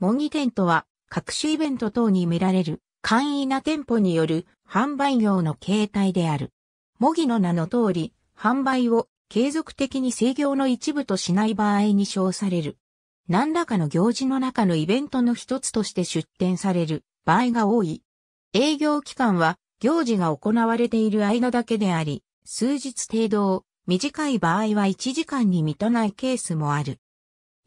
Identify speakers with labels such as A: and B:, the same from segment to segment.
A: 模擬店とは、各種イベント等に見られる、
B: 簡易な店舗による販売業の形態である。模擬の名の通り、販売を継続的に制業の一部としない場合に称される。何らかの行事の中のイベントの一つとして出展される場合が多い。営業期間は行事が行われている間だけであり、数日程度を短い場合は1時間に満たないケースもある。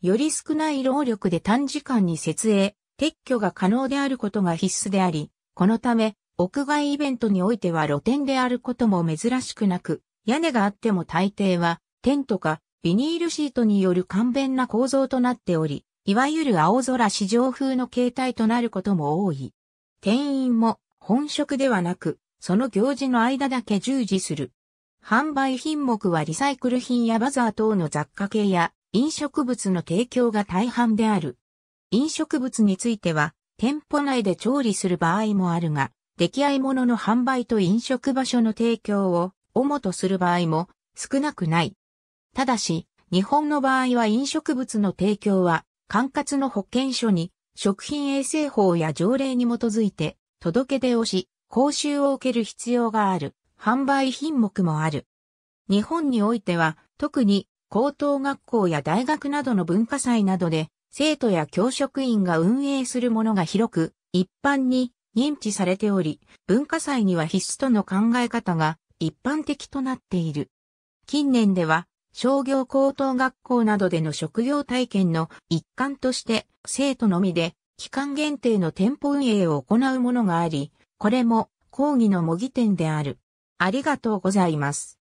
B: より少ない労力で短時間に設営、撤去が可能であることが必須であり、このため、屋外イベントにおいては露店であることも珍しくなく、屋根があっても大抵は、テントかビニールシートによる簡便な構造となっており、いわゆる青空市場風の形態となることも多い。店員も本職ではなく、その行事の間だけ従事する。販売品目はリサイクル品やバザー等の雑貨系や飲食物の提供が大半である。飲食物については、店舗内で調理する場合もあるが、出来合い物の販売と飲食場所の提供を主とする場合も少なくない。ただし、日本の場合は飲食物の提供は、管轄の保健所に食品衛生法や条例に基づいて届け出をし、講習を受ける必要がある販売品目もある。日本においては、特に高等学校や大学などの文化祭などで、生徒や教職員が運営するものが広く、一般に認知されており、文化祭には必須との考え方が一般的となっている。近年では、商業高等学校などでの職業体験の一環として、生徒のみで期間限定の店舗運営を行うものが
A: あり、これも講義の模擬店である。ありがとうございます。